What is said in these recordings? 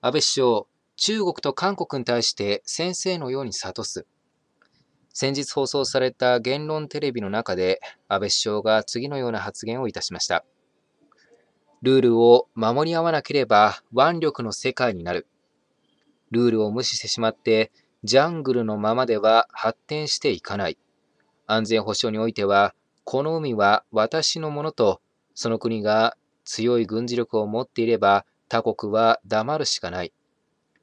安倍首相、中国と韓国に対して先生のように諭す。先日放送された言論テレビの中で安倍首相が次のような発言をいたしました。ルールを守り合わなければ腕力の世界になる。ルールを無視してしまってジャングルのままでは発展していかない。安全保障においては、この海は私のものと、その国が強い軍事力を持っていれば他国は黙るしかない。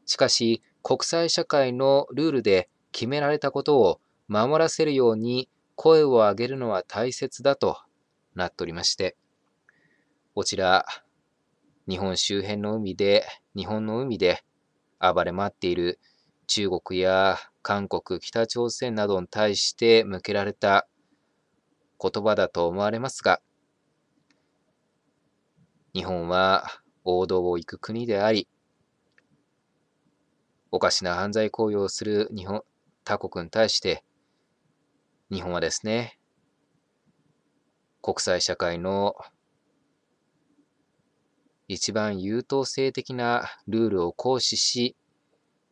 しかし、国際社会のルールで決められたことを守らせるように声を上げるのは大切だとなっておりまして、こちら、日本周辺の海で、日本の海で暴れ回っている中国や韓国、北朝鮮などに対して向けられた言葉だと思われますが、日本は王道を行く国であり、おかしな犯罪行為をする日本、他国に対して、日本はですね、国際社会の一番優等生的なルールを行使し、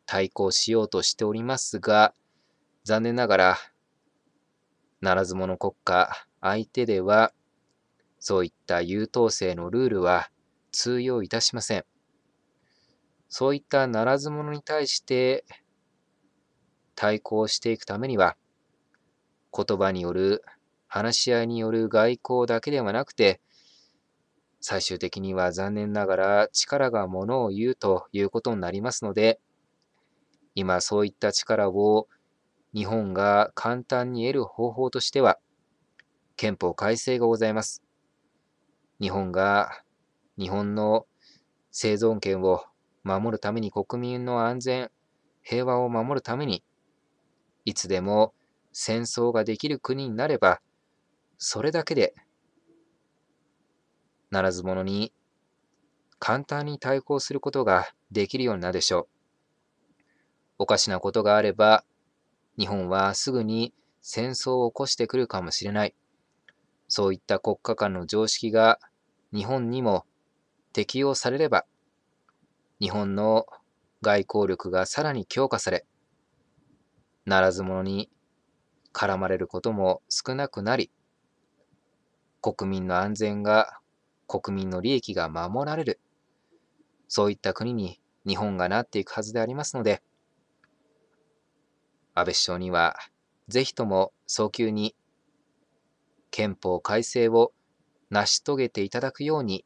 対抗しようとしておりますが、残念ながら、ならず者国家相手では、そういった優等生のルールは通用いたしません。そういったならず者に対して対抗していくためには、言葉による話し合いによる外交だけではなくて、最終的には残念ながら力がものを言うということになりますので、今そういった力を日本が簡単に得る方法としては、憲法改正がございます。日本が日本の生存権を守るために国民の安全、平和を守るために、いつでも戦争ができる国になれば、それだけで、ならず者に簡単に対抗することができるようになるでしょう。おかしなことがあれば、日本はすぐに戦争を起こしてくるかもしれない。そういった国家間の常識が日本にも適用されれば、日本の外交力がさらに強化され、ならず者に絡まれることも少なくなり、国民の安全が、国民の利益が守られる、そういった国に日本がなっていくはずでありますので、安倍首相には、ぜひとも早急に憲法改正を成し遂げていただくように